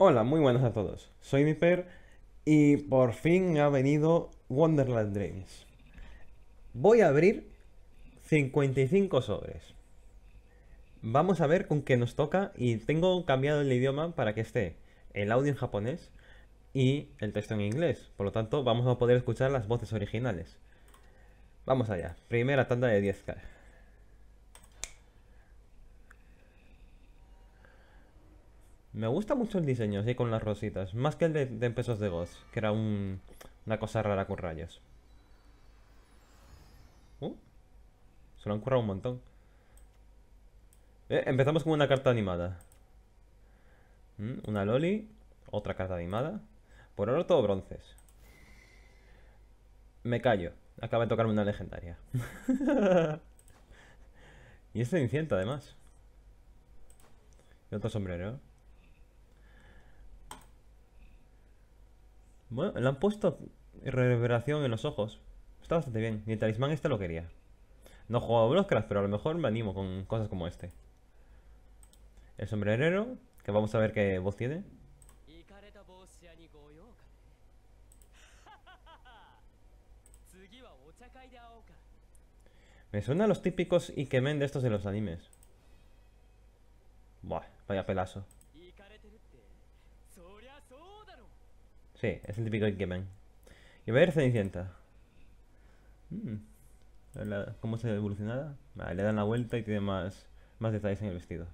Hola, muy buenas a todos. Soy Viper y por fin ha venido Wonderland Dreams. Voy a abrir 55 sobres. Vamos a ver con qué nos toca y tengo cambiado el idioma para que esté el audio en japonés y el texto en inglés. Por lo tanto, vamos a poder escuchar las voces originales. Vamos allá. Primera tanda de 10 Me gusta mucho el diseño, sí, con las rositas. Más que el de, Empezos Pesos de Ghost, que era una cosa rara con rayos uh, se lo han currado un montón. Eh, empezamos con una carta animada. Mm, una Loli. Otra carta animada. Por oro todo bronces. Me callo. Acaba de tocarme una legendaria. y es este inciente además. Y otro sombrero. Bueno, le han puesto reverberación en los ojos. Está bastante bien. Y el talismán este lo quería. No he jugado a Bloodcraft, pero a lo mejor me animo con cosas como este. El sombrerero, que vamos a ver qué voz tiene. Me suena los típicos Ikemen de estos de los animes. Buah, vaya pelazo. Sí, es el típico Ikemen. Y va mm, a ir Cenicienta. ¿Cómo se evolucionada? Ah, vale, le dan la vuelta y tiene más, más detalles en el vestido.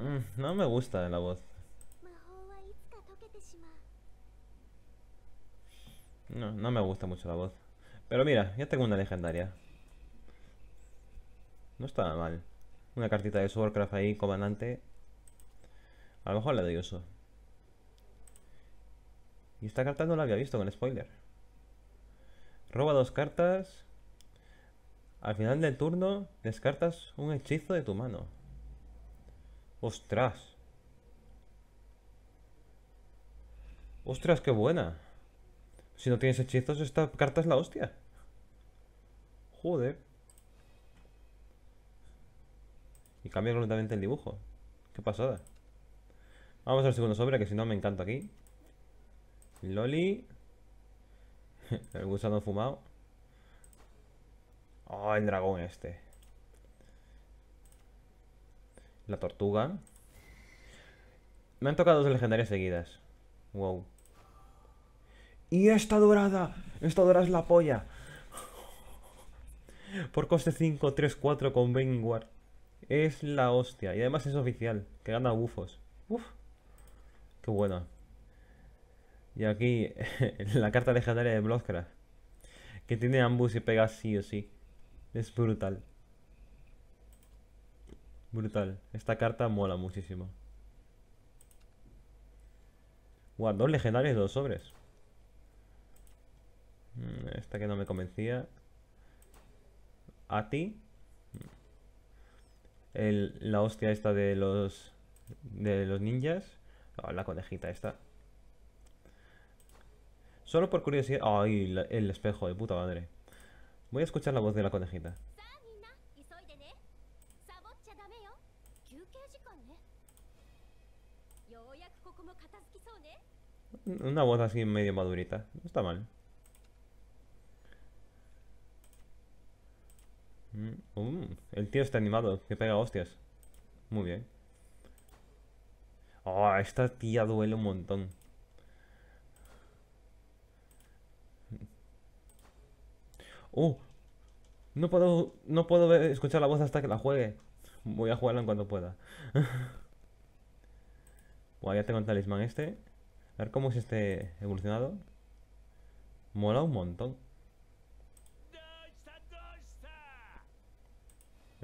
Mm, no me gusta la voz. No, no me gusta mucho la voz. Pero mira, ya tengo una legendaria. No está mal. Una cartita de Swordcraft ahí, comandante. A lo mejor la doy uso. Y esta carta no la había visto con spoiler. Roba dos cartas. Al final del turno, descartas un hechizo de tu mano. ¡Ostras! ¡Ostras, qué buena! Si no tienes hechizos, esta carta es la hostia. Joder. Y cambia completamente el dibujo. Qué pasada. Vamos al segundo sobre, que si no me encanta aquí. Loli. el gusano fumado. Oh, el dragón este. La tortuga. Me han tocado dos legendarias seguidas. Wow. Y esta dorada. Esta dorada es la polla. Por coste 5, 3, 4 con Vanguard. Es la hostia. Y además es oficial, que gana bufos. Uf. Qué bueno. Y aquí la carta legendaria de Bloodcraft. Que tiene ambus y pega sí o sí. Es brutal. Brutal. Esta carta mola muchísimo. Wow, dos legendarios y dos sobres. Mm, esta que no me convencía a ti. la hostia esta de los de los ninjas. Ah, la conejita esta. Solo por curiosidad... ¡Ay! el espejo de puta madre. Voy a escuchar la voz de la conejita. Una voz así medio madurita. No está mal. Mm, mm. el tío está animado, que pega hostias. Muy bien. Oh, esta tía duele un montón. Oh, no puedo, no puedo escuchar la voz hasta que la juegue. Voy a jugarla en cuanto pueda. Buah, ya tengo el talismán este. A ver cómo es este evolucionado. Mola un montón.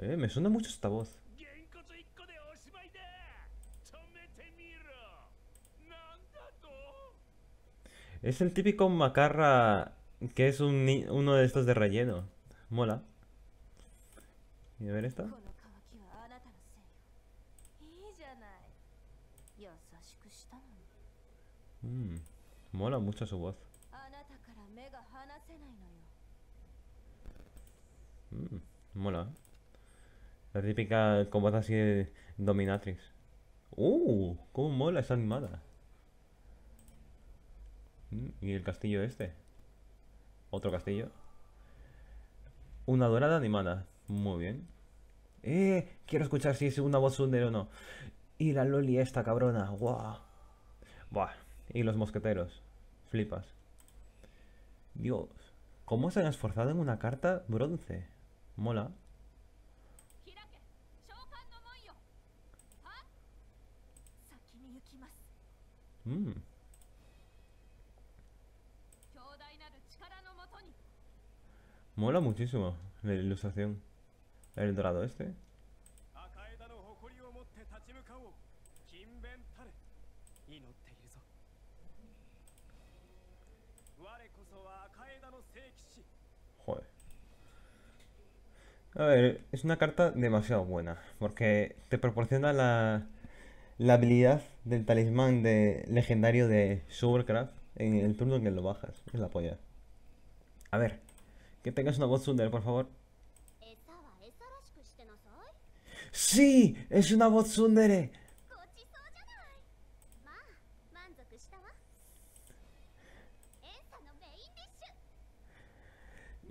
Eh, me suena mucho esta voz. Es el típico macarra que es uno de estos de relleno. Mola. Y a ver esta. Mm, mola mucho su voz. Mm, mola. La típica combate así de dominatrix. ¡Uh! ¡Cómo mola esa animada! Mm, y el castillo este. Otro castillo. Una dorada animada. Muy bien. ¡Eh! Quiero escuchar si es una voz under o no. Y la loli esta cabrona. ¡Guau! ¡Buah! Y los mosqueteros. Flipas. Dios. ¿Cómo se han esforzado en una carta bronce? Mola. Mm. Mola muchísimo la ilustración. El dorado este. Joder. A ver, es una carta demasiado buena, porque te proporciona la, la habilidad del talismán de legendario de Supercraft en el turno en que lo bajas. Es la polla. A ver, que tengas una voz sundere, por favor. ¡Sí! ¡Es una voz sundere!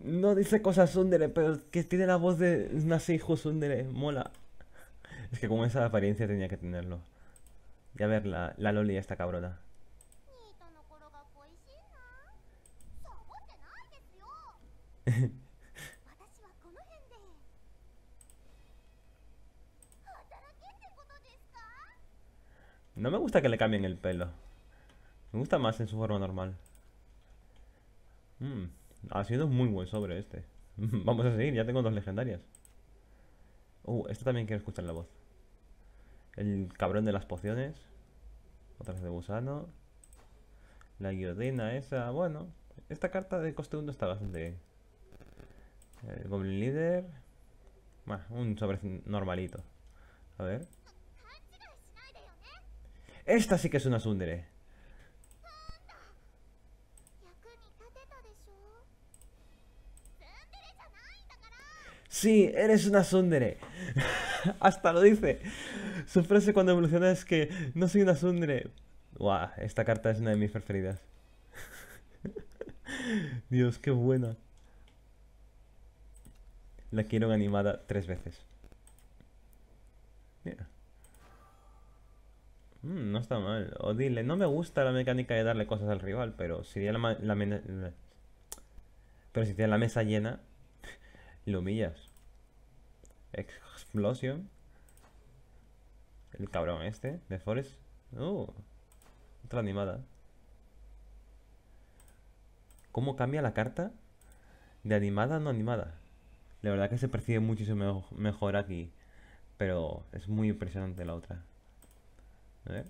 No dice cosas sundere, pero que tiene la voz de una Seiju Mola. Es que con esa apariencia tenía que tenerlo. Y a ver la, la loli esta cabrona. No me gusta que le cambien el pelo. Me gusta más en su forma normal. Mm, ha sido muy buen sobre este. Vamos a seguir, ya tengo dos legendarias. Uh, esta también quiero escuchar la voz. El cabrón de las pociones. Otra vez de gusano. La guillotina esa. Bueno, esta carta de coste 1 está bastante... El Goblin Leader. Bueno, un sobre normalito. A ver. Esta sí que es una Sundere. Sí, eres una Sundere. Hasta lo dice. Su cuando evoluciona es que no soy una sundre. esta carta es una de mis preferidas. Dios, qué buena. La quiero animada tres veces. Mira. Mm, no está mal. O dile, no me gusta la mecánica de darle cosas al rival, pero si tiene la, pero si tiene la mesa llena, lo humillas. Explosion. El cabrón este, de Forest. Uh, otra animada. ¿Cómo cambia la carta? De animada a no animada. La verdad que se percibe muchísimo mejor aquí. Pero es muy impresionante la otra. A ver.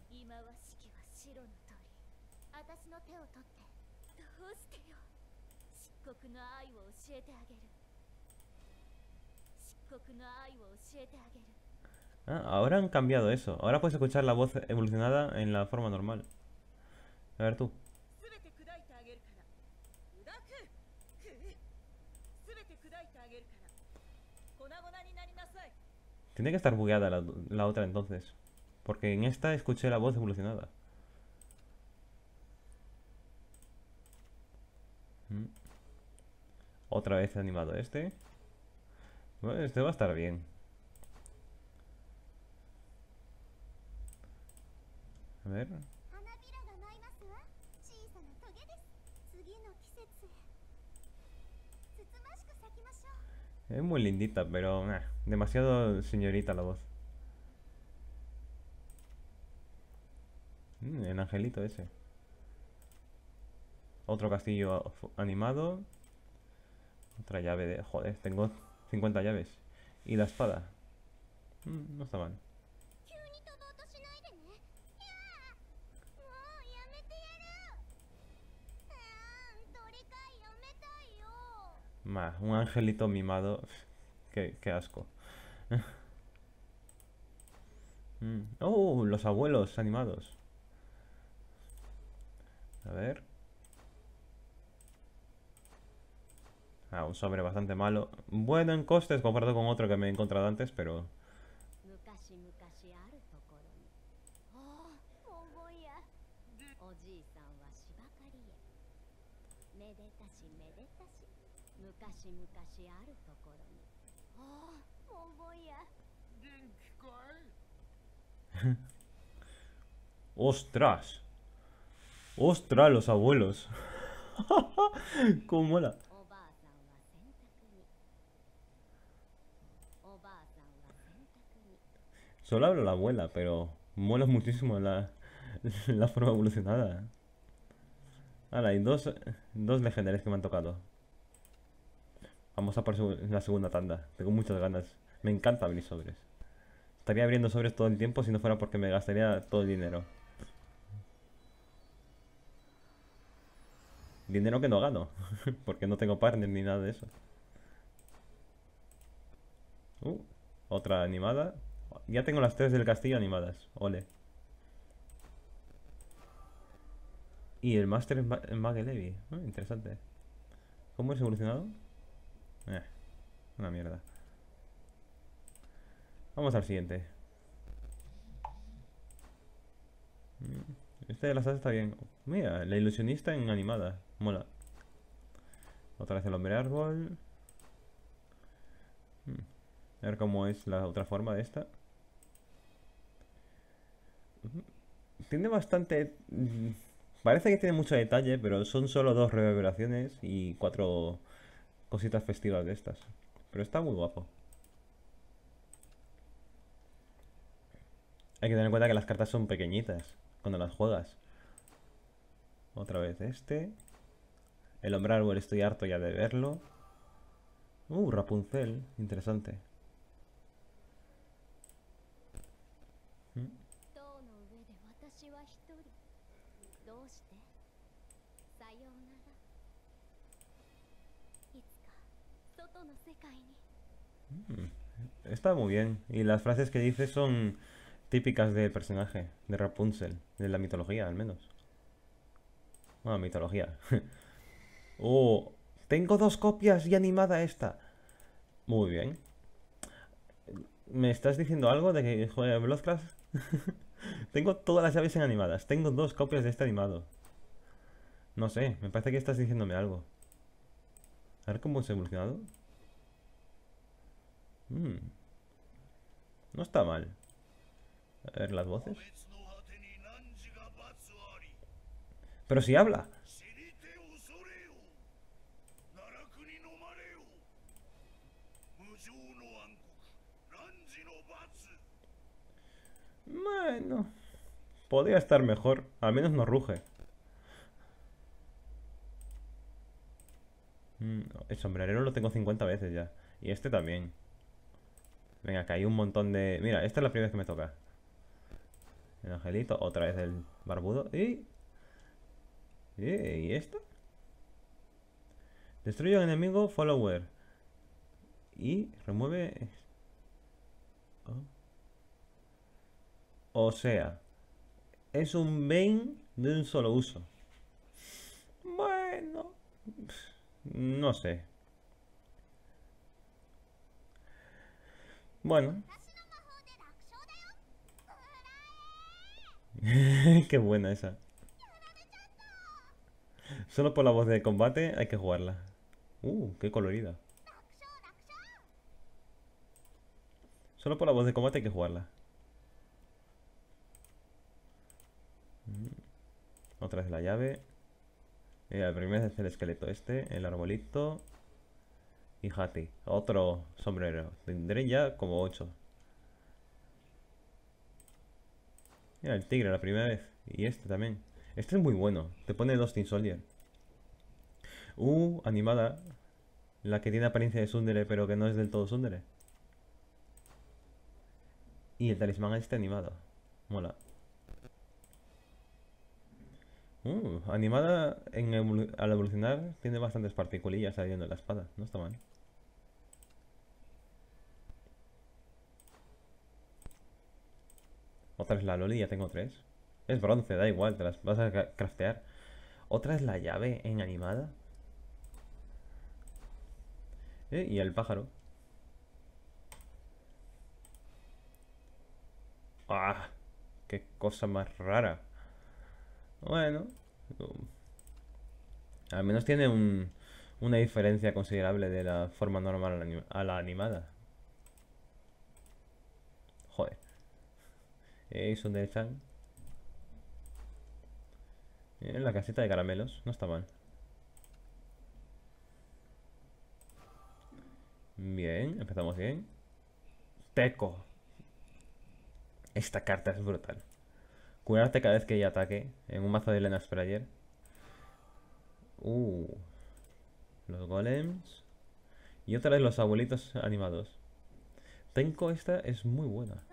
Ah, ahora han cambiado eso. Ahora puedes escuchar la voz evolucionada en la forma normal. A ver tú. Tiene que estar bugueada la, la otra entonces. Porque en esta escuché la voz evolucionada. Mm. Otra vez animado este. Bueno, este va a estar bien. A ver. Es muy lindita, pero ah, demasiado señorita la voz. Mm, el angelito ese. Otro castillo animado. Otra llave de... Joder, tengo 50 llaves. Y la espada. Mm, no está mal. Más, un angelito mimado. qué, asco. Mm. Oh, los abuelos animados. A ver. Ah, un sobre bastante malo. Bueno en costes comparado con otro que me he encontrado antes, pero... ¡Ostras! ¡Ostras, los abuelos! ¡Cómo la Solo hablo la abuela, pero mola muchísimo la, la forma evolucionada. Ahora, hay dos, dos legendarias que me han tocado. Vamos a por la segunda tanda. Tengo muchas ganas. Me encanta abrir sobres. Estaría abriendo sobres todo el tiempo si no fuera porque me gastaría todo el dinero. Dinero que no gano. porque no tengo partner ni nada de eso. Uh, otra animada. Ya tengo las tres del castillo animadas. Ole. Y el master en Magelevi. Ah, interesante. ¿Cómo es evolucionado? Eh, una mierda. Vamos al siguiente. Mm, este de las haces está bien. Mira, la ilusionista en animada. Mola. Otra vez el hombre árbol. Hmm. A ver cómo es la otra forma de esta. Tiene bastante... Mm, parece que tiene mucho detalle, pero son solo dos reverberaciones y cuatro cositas festivas de estas. Pero está muy guapo. Hay que tener en cuenta que las cartas son pequeñitas cuando las juegas. Otra vez este. El hombre árbol estoy harto ya de verlo. Uh, Rapunzel. Interesante. Mm, está muy bien. Y las frases que dice son típicas del personaje, de Rapunzel, de la mitología al menos. Bueno, ah, mitología. oh, tengo dos copias y animada esta. Muy bien. ¿Me estás diciendo algo de que joder, Bloodclass? tengo todas las llaves en animadas. Tengo dos copias de este animado. No sé, me parece que estás diciéndome algo. A ver cómo se ha evolucionado. Hmm. No está mal. A ver las voces. Pero si habla. Bueno. Podría estar mejor. Al menos no ruge. Hmm, el sombrerero lo tengo 50 veces ya. Y este también. Venga, que hay un montón de... Mira, esta es la primera vez que me toca. El angelito, otra vez el barbudo. ¿Y? ¿Y esto? Destruye al enemigo follower. Y remueve... Oh. O sea, es un main de un solo uso. Bueno, no sé. Bueno. Qué buena esa. Solo por la voz de combate hay que jugarla. Uh, qué colorida. Solo por la voz de combate hay que jugarla. Mm. Otra vez la llave. Eh, primero es el esqueleto este, el arbolito. Hati, otro sombrero. Tendré ya como 8. Mira, el tigre la primera vez. Y este también. Este es muy bueno. Te pone dos Team Soldier. Uh, animada. La que tiene apariencia de Sundere, pero que no es del todo Sundere. Y el talismán este animado. Mola. Uh, animada al evolucionar tiene bastantes particulillas saliendo de la espada. No está mal. Otra es la loli, ya tengo tres. Es bronce, da igual, te las vas a craftear. Otra es la llave en animada. Eh, y el pájaro. ¡Ah! ¡Qué cosa más rara! Bueno. Um, al menos tiene un, una diferencia considerable de la forma normal a la animada. Eso eh, de Chan. En eh, la casita de caramelos, no está mal. Bien, empezamos bien. Teco. Esta carta es brutal. Curarte cada vez que ella ataque en un mazo de lenas Sprayer. Uh. Los golems. Y otra vez los abuelitos animados. Tenko esta es muy buena.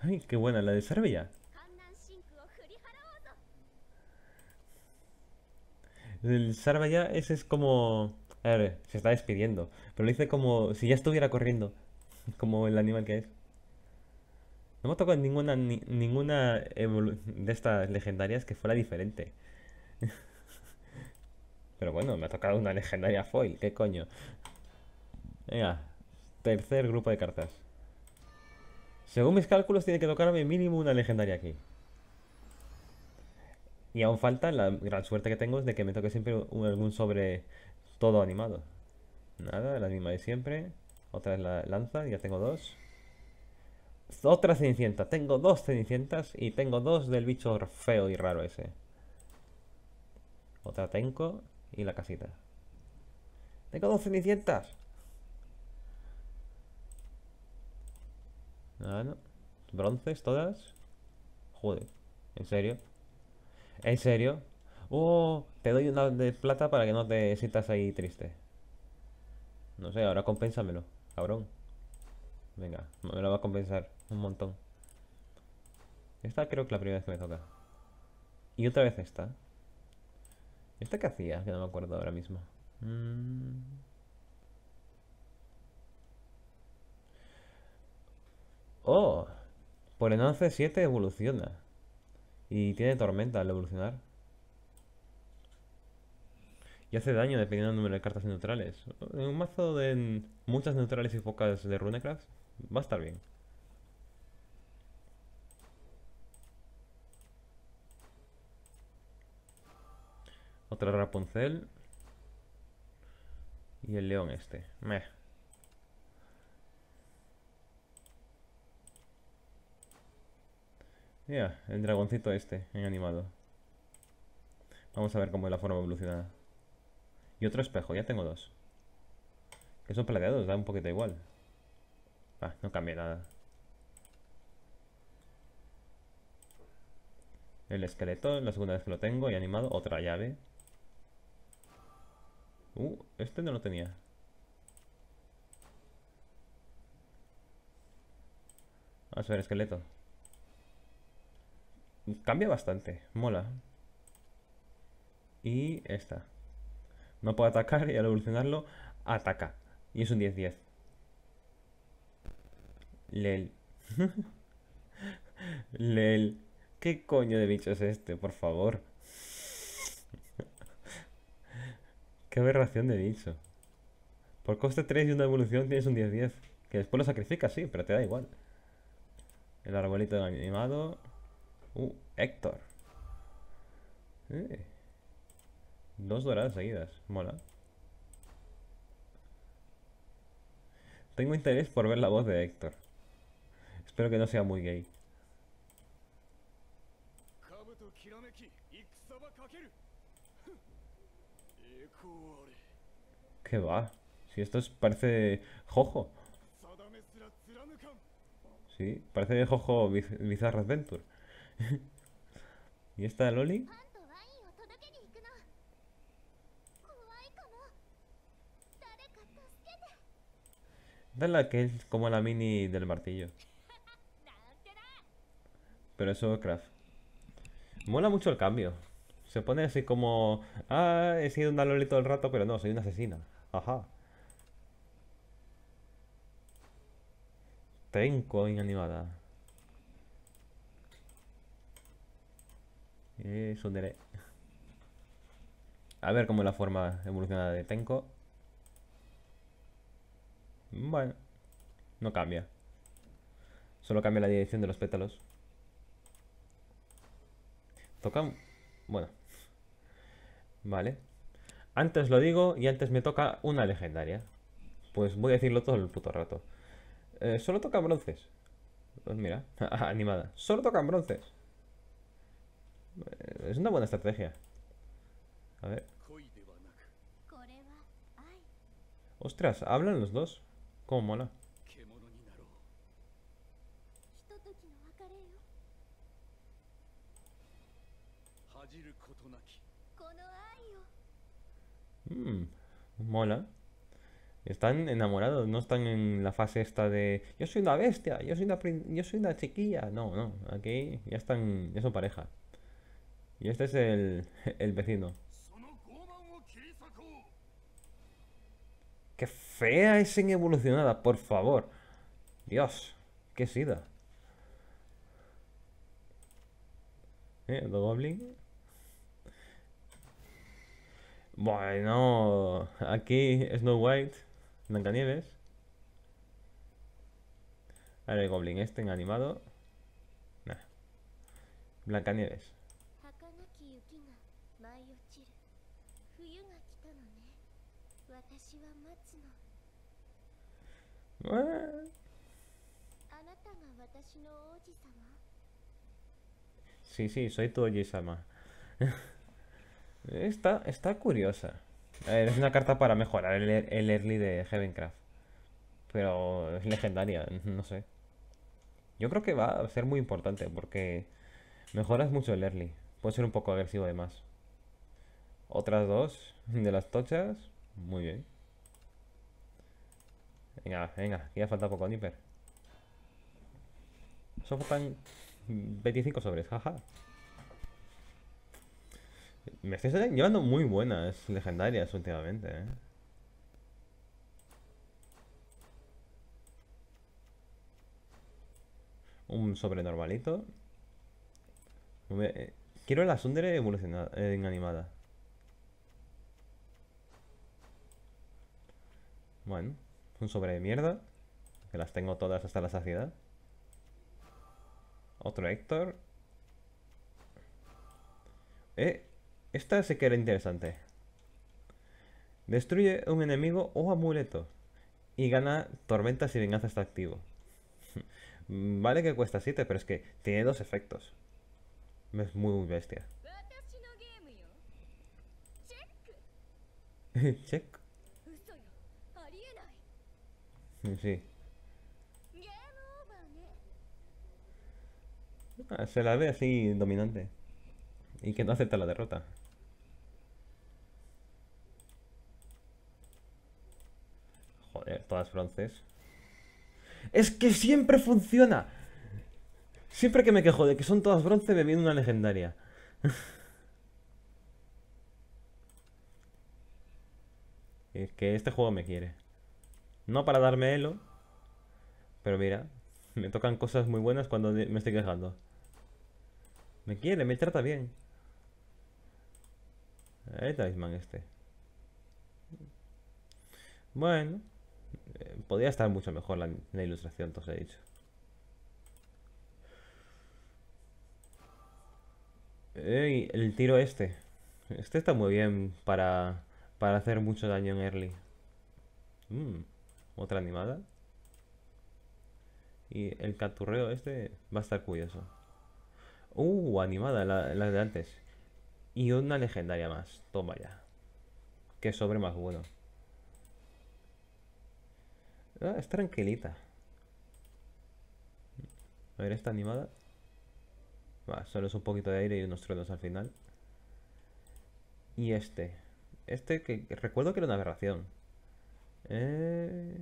Ay, qué buena la de Sarvaya. El Sarvaya ese es como... A ver, se está despidiendo. Pero lo hice como si ya estuviera corriendo. Como el animal que es. No me tocado ninguna, ninguna de estas legendarias que fuera diferente. Pero bueno, me ha tocado una legendaria foil. ¿Qué coño? Venga, tercer grupo de cartas. Según mis cálculos, tiene que tocarme mínimo una legendaria aquí. Y aún falta, la gran suerte que tengo es de que me toque siempre algún sobre todo animado. Nada, la misma de siempre. Otra es la lanza, ya tengo dos. Otra cenicienta, tengo dos cenicientas y tengo dos del bicho feo y raro ese. Otra tengo y la casita. Tengo dos cenicientas. Ah, no. ¿Bronces todas? Joder. ¿En serio? ¿En serio? Oh, te doy una de plata para que no te sientas ahí triste. No sé, ahora compénsamelo, cabrón. Venga, me lo va a compensar un montón. Esta creo que es la primera vez que me toca. Y otra vez esta. ¿Esta qué hacía? Que no me acuerdo ahora mismo. Mm. Oh, por el 11-7 evoluciona. Y tiene tormenta al evolucionar. Y hace daño dependiendo del número de cartas neutrales. En un mazo de muchas neutrales y pocas de Runecraft va a estar bien. Otra Rapunzel. Y el león este. Meh. Ya, el dragoncito este, en animado. Vamos a ver cómo es la forma evolucionada. Y otro espejo, ya tengo dos. Que son plateados, da un poquito igual. Ah, no cambia nada. El esqueleto, la segunda vez que lo tengo, y animado, otra llave. Uh, este no lo tenía. Vamos a ver, esqueleto. Cambia bastante, mola. Y esta. No puede atacar y al evolucionarlo, ataca. Y es un 10-10. Lel. Lel. ¿Qué coño de bicho es este, por favor? Qué aberración de bicho. Por coste 3 y una evolución tienes un 10-10. Que después lo sacrificas, sí, pero te da igual. El arbolito animado. Uh, Héctor. Eh, dos doradas seguidas. Mola. Tengo interés por ver la voz de Héctor. Espero que no sea muy gay. ¿Qué va? Si esto parece Jojo. Sí, parece Jojo Bizarre Adventure. ¿Y esta Loli? Dale la que es como la mini del martillo. Pero eso es craft. Mola mucho el cambio. Se pone así como... Ah, he sido una Loli todo el rato, pero no, soy una asesina. Ajá. Tengo animada. Eh, A ver cómo es la forma evolucionada de Tenko. Bueno, no cambia. Solo cambia la dirección de los pétalos. Toca... Bueno. Vale. Antes lo digo y antes me toca una legendaria. Pues voy a decirlo todo el puto rato. Eh, solo tocan bronces. mira, animada. Solo tocan bronces. Eh, es una buena estrategia. A ver. Ostras, hablan los dos. Cómo mola. Hmm, mola. Están enamorados, no están en la fase esta de yo soy una bestia, yo soy una, yo soy una chiquilla. No, no, aquí ya están, ya son pareja. Y este es el, vecino. ¡Qué fea es en evolucionada, por favor! Dios, qué sida. Eh, el Goblin. Bueno, aquí Snow White, Blancanieves. ver el Goblin este en animado. Blancanieves. Ah. Sí, sí, soy tu oji está, curiosa. es una carta para mejorar el, el early de Heavencraft. Pero es legendaria, no sé. Yo creo que va a ser muy importante porque mejoras mucho el early. Puede ser un poco agresivo además. Otras dos de las tochas, muy bien. Venga, venga, aquí ha faltado poco, Nipper. Solo faltan 25 sobres, jaja. Me estoy llevando muy buenas legendarias últimamente, eh. Un sobre normalito. Eh, quiero la Sundere evolucionada, en animada. Bueno. Un sobre de mierda. Que las tengo todas hasta la saciedad. Otro Héctor. Eh, esta sí que era interesante. Destruye un enemigo o amuleto. Y gana tormenta y venganza está activo. vale que cuesta 7, pero es que tiene dos efectos. Es muy, muy bestia. Check. Sí. Ah, se la ve así dominante. Y que no acepta la derrota. Joder, todas bronces. Es que siempre funciona. Siempre que me quejo de que son todas bronce, me viene una legendaria. es que este juego me quiere. No para darme elo. Pero mira, me tocan cosas muy buenas cuando me estoy quejando. Me quiere, me trata bien. El talismán este. Bueno. Eh, podría estar mucho mejor la, ilustración, os he dicho. Ey, el tiro este. Este está muy bien para, para hacer mucho daño en early. Mmm otra animada. Y el caturreo este va a estar curioso. Uh, animada, la, de antes. Y una legendaria más. Toma ya. Qué sobre más bueno. Ah, es tranquilita. A ver, esta animada. Va, solo es un poquito de aire y unos truenos al final. Y este. Este que recuerdo que era una aberración. Eh.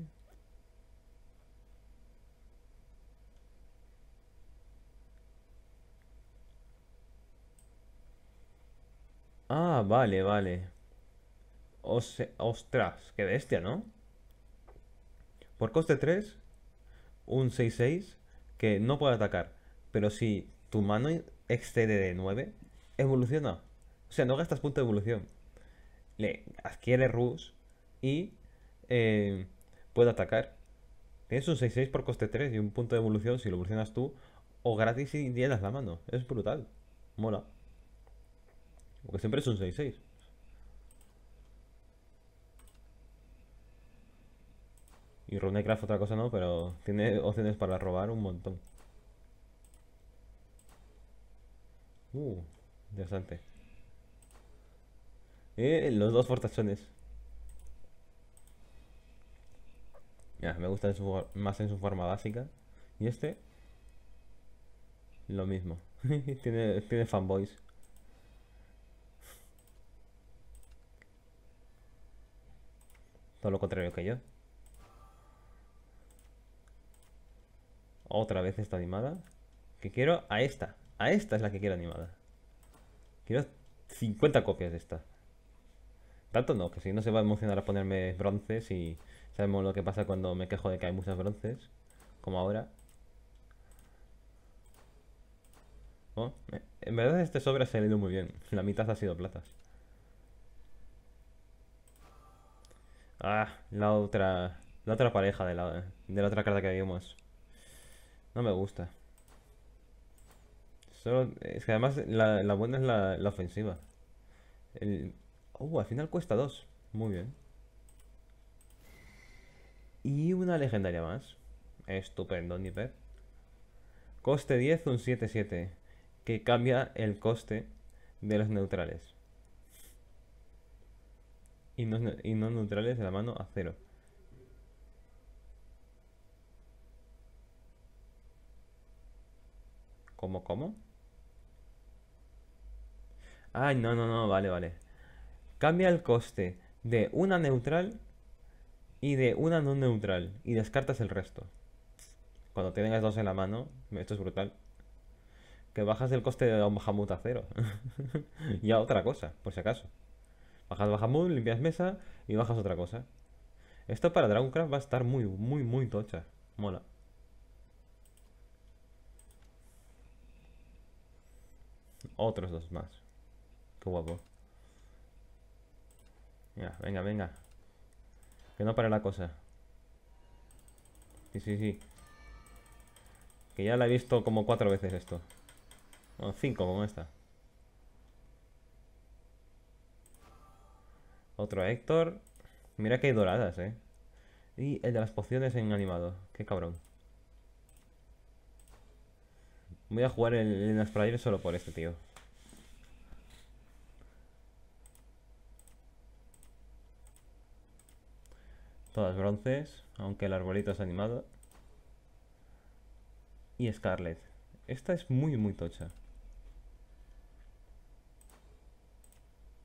Ah, vale, vale. ostras, qué bestia, ¿no? Por coste 3, un 6-6 que no puede atacar. Pero si tu mano excede de 9, evoluciona. O sea, no gastas punto de evolución. Le adquiere Rus y eh, puede atacar. Tienes un 6-6 por coste 3 y un punto de evolución si lo evolucionas tú. O gratis si llenas la mano. Es brutal. Mola. Porque siempre es un 6-6. Y Runecraft otra cosa no, pero tiene opciones para robar un montón. Uh, interesante. Eh, los dos fortachones. me gusta más en su forma básica. Y este, lo mismo. tiene, tiene fanboys. Todo lo contrario que yo. Otra vez esta animada. Que quiero a esta. A esta es la que quiero animada. Quiero 50 copias de esta. Tanto no, que si no se va a emocionar a ponerme bronces y... Sabemos lo que pasa cuando me quejo de que hay muchos bronces, como ahora. Eh, en verdad este sobre ha salido muy bien. La mitad ha sido platas. Ah, la otra... La otra pareja de la, otra carta que vimos. No me gusta. Solo, es que además la, buena es la, ofensiva. El, oh, al final cuesta dos. Muy bien. Y una legendaria más. Estupendo Nipper. Coste 10, un 7-7. Que cambia el coste de los neutrales. Y no, neutrales de la mano a cero. ¿Cómo, cómo? Ay, no, no, no, vale, vale. Cambia el coste de una neutral y de una no neutral y descartas el resto. Cuando tengas dos en la mano, esto es brutal. Que bajas el coste de un Bahamut a cero. y a otra cosa, por si acaso. Bajas Bahamut, limpias mesa y bajas otra cosa. Esto para Dragoncraft va a estar muy, muy, muy tocha. Mola. Otros dos más. Qué guapo. Ya, venga, venga. Que no para la cosa. Sí, sí, sí. Que ya la he visto como cuatro veces esto. O cinco como esta. Otro Héctor. Mira que hay doradas, eh. Y el de las pociones en animado. Qué cabrón. Voy a jugar el, en las solo por este tío. Todas bronces, aunque el arbolito es animado. Y Scarlet. Esta es muy, muy tocha.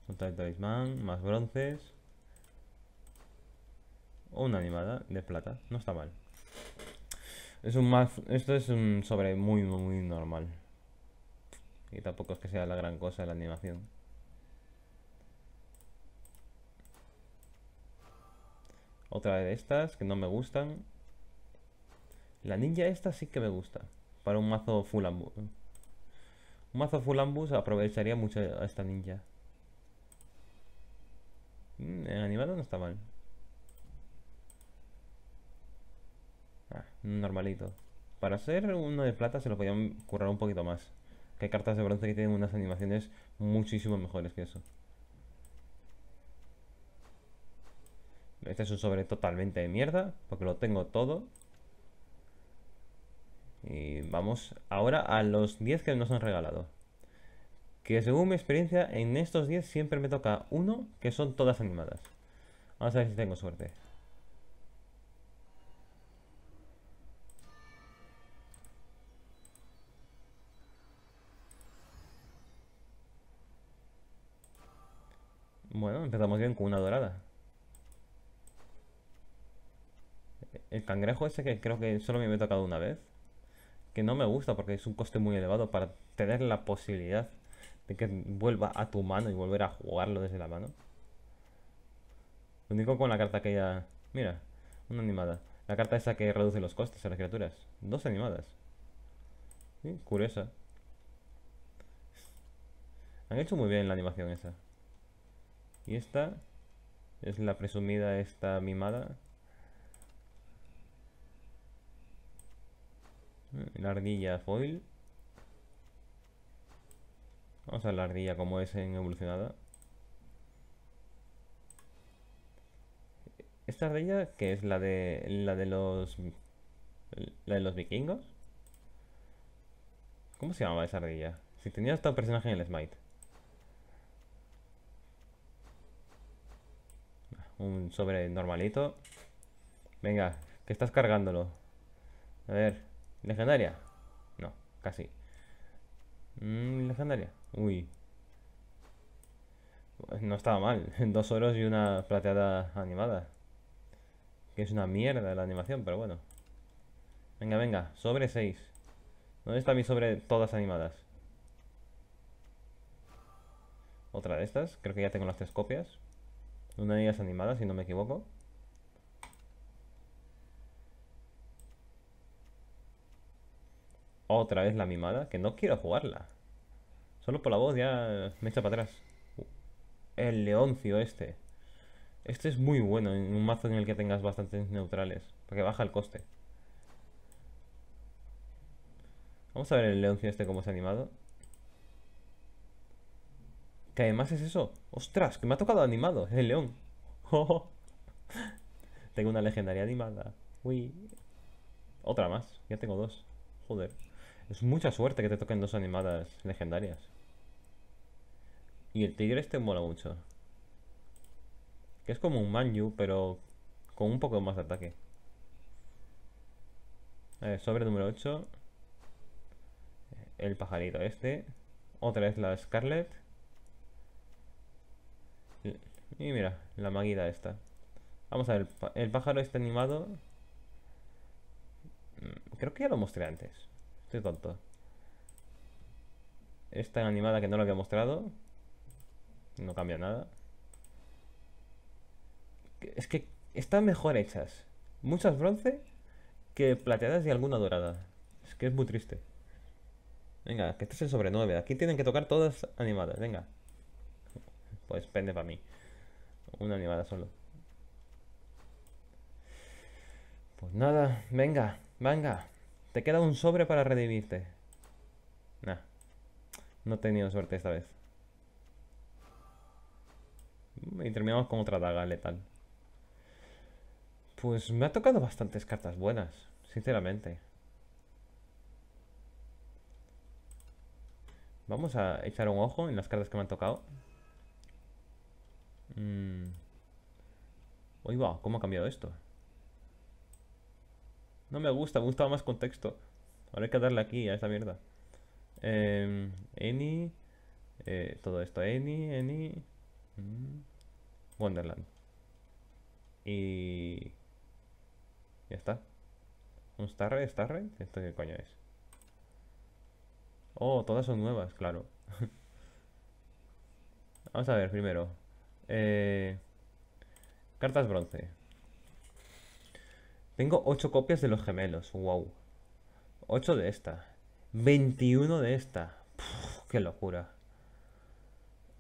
Total talisman más bronces. O una animada de plata. No está mal. Es un más, esto es un sobre muy, muy, muy normal. Y tampoco es que sea la gran cosa de la animación. Otra de estas que no me gustan. La ninja esta sí que me gusta. Para un mazo full Un mazo full aprovecharía mucho a esta ninja. Mm, El animado no está mal. Ah, normalito. Para ser uno de plata se lo podían currar un poquito más. Que hay cartas de bronce que tienen unas animaciones muchísimo mejores que eso. Este es un sobre totalmente de mierda, porque lo tengo todo. Y vamos ahora a los 10 que nos han regalado. Que según mi experiencia, en estos 10 siempre me toca uno, que son todas animadas. Vamos a ver si tengo suerte. Bueno, empezamos bien con una dorada. El cangrejo ese que creo que solo me había tocado una vez. Que no me gusta porque es un coste muy elevado para tener la posibilidad de que vuelva a tu mano y volver a jugarlo desde la mano. Lo único con la carta que ya... Mira, una animada. La carta esa que reduce los costes a las criaturas. Dos animadas. curiosa. Han hecho muy bien la animación esa. Y esta es la presumida, esta mimada. la ardilla foil. Vamos a la ardilla como es en evolucionada. Esta ardilla, que es la de la de los la de los vikingos. ¿Cómo se llamaba esa ardilla? Si tenía hasta un personaje en el Smite. Ah, un sobre normalito. Venga, que estás cargándolo. A ver. Legendaria. No, casi. Mm, legendaria. Uy. No estaba mal. Dos oros y una plateada animada. Que es una mierda la animación, pero bueno. Venga, venga. Sobre 6. ¿Dónde está mi sobre todas animadas? Otra de estas. Creo que ya tengo las tres copias. Una de ellas animada, si no me equivoco. Otra vez la mimada, que no quiero jugarla. Solo por la voz ya me echa para atrás. El leoncio este. Este es muy bueno en un mazo en el que tengas bastantes neutrales. Porque baja el coste. Vamos a ver el leoncio este cómo es animado. Que además es eso. ¡Ostras! Que me ha tocado animado. Es el león. tengo una legendaria animada. Uy. Otra más. Ya tengo dos. Joder. Es mucha suerte que te toquen dos animadas legendarias. Y el tigre este mola mucho. Que es como un Manju, pero con un poco más de ataque. A ver, sobre número 8. El pajarito este. Otra vez la Scarlet. Y mira, la maguida esta. Vamos a ver, el pájaro este animado. Mm, creo que ya lo mostré antes. Estoy tonto. Esta animada que no la había mostrado. No cambia nada. Es que están mejor hechas. Muchas bronce que plateadas y alguna dorada. Es que es muy triste. Venga, que este es el sobre 9. Aquí tienen que tocar todas animadas. Venga. Pues pende para mí. Una animada solo. Pues nada, venga, venga. Te queda un sobre para redimirte. Nah. No he tenido suerte esta vez. Mm, y terminamos con otra daga letal. Pues me ha tocado bastantes cartas buenas, sinceramente. Vamos a echar un ojo en las cartas que me han tocado. Oiga, mm. ¿cómo ha cambiado esto? No me gusta, me gustaba más contexto. Ahora hay que darle aquí a esta mierda. Em, eh, todo esto. Any, any. Mm, Wonderland. Y. Ya está. ¿Un Starred? ¿Starred? ¿Esto qué coño es? Oh, todas son nuevas, claro. Vamos a ver primero. Eh, cartas bronce. Tengo 8 copias de los gemelos. Wow. 8 de esta. 21 de esta. qué locura.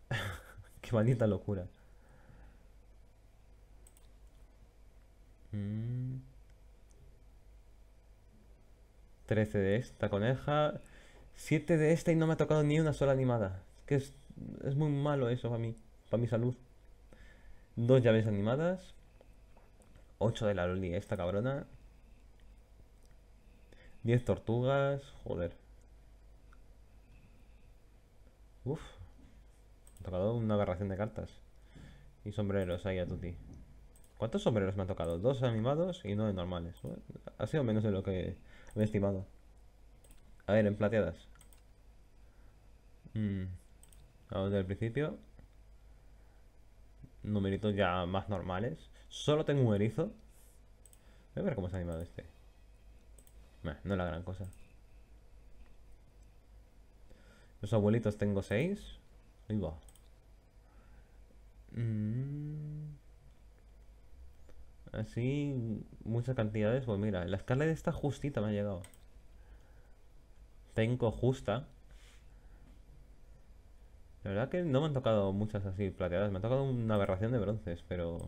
qué maldita locura. 13 mm. de esta coneja. 7 de esta y no me ha tocado ni una sola animada. Que es, es muy malo eso para mí. Para mi salud. Dos llaves animadas. 8 de la loli eh, esta cabrona. 10 tortugas. Joder. Uf. Me ha tocado una agarración de cartas. Y sombreros ahí a tutti. ¿Cuántos sombreros me han tocado? Dos animados y de normales. ha sido menos de lo que he estimado. A ver, en plateadas. Mm. Vamos del principio. Numeritos ya más normales. Solo tengo un erizo. Voy a ver cómo se ha animado este. Bueno, no es la gran cosa. Los abuelitos tengo seis. Ahí va. Mm. Así, muchas cantidades. Pues mira, la escala de esta justita me ha llegado. Tengo justa. La verdad que no me han tocado muchas así plateadas. Me han tocado una aberración de bronces, pero...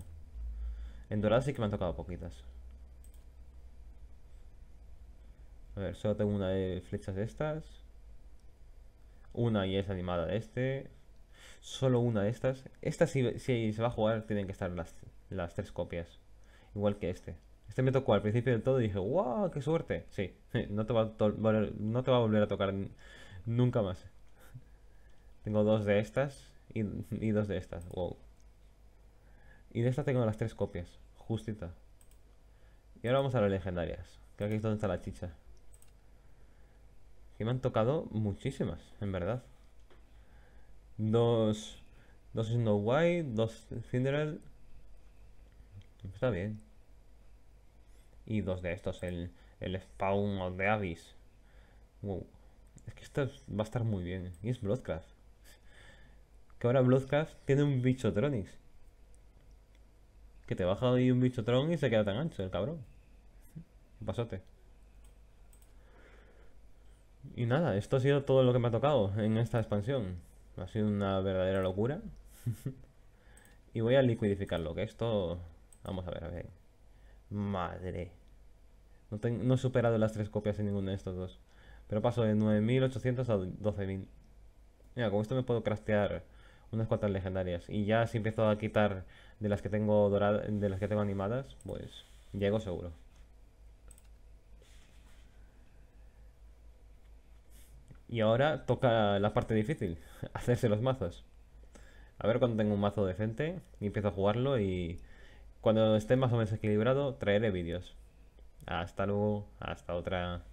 En dorado sí que me han tocado poquitas. A ver, solo tengo una de flechas de estas. Una y es animada de este. Solo una de estas. Esta si, se va a jugar tienen que estar las, las tres copias. Igual que este. Este me tocó al principio del todo y dije, ¡guau! ¡Wow, ¡Qué suerte! Sí, no te, va a no te va a volver a tocar nunca más. Tengo dos de estas y, y dos de estas. ¡Wow! Y de esta tengo las tres copias, justita. Y ahora vamos a las legendarias, que aquí es donde está la chicha. Que me han tocado muchísimas, en verdad. Dos... Dos Snow White, dos Cinderella. Pues está bien. Y dos de estos, el, el Spawn of the Abyss. Es que esto va a estar muy bien. Y es Bloodcraft. Que ahora Bloodcraft tiene un bicho que te baja ahí un bicho tron y se queda tan ancho el cabrón. Un pasote. Y nada, esto ha sido todo lo que me ha tocado en esta expansión. Ha sido una verdadera locura. y voy a liquidificarlo, que esto... Vamos a ver, a ver. Madre. No, no he superado las tres copias en ninguno de estos dos. Pero paso de 9.800 a 12.000. Mira, con esto me puedo craftear unas cuantas legendarias. Y ya si empiezo a quitar de las que tengo doradas, de las que tengo animadas, pues llego seguro. Y ahora toca la parte difícil, hacerse los mazos. A ver cuando tengo un mazo decente y empiezo a jugarlo y cuando esté más o menos equilibrado traeré vídeos. Hasta luego, hasta otra.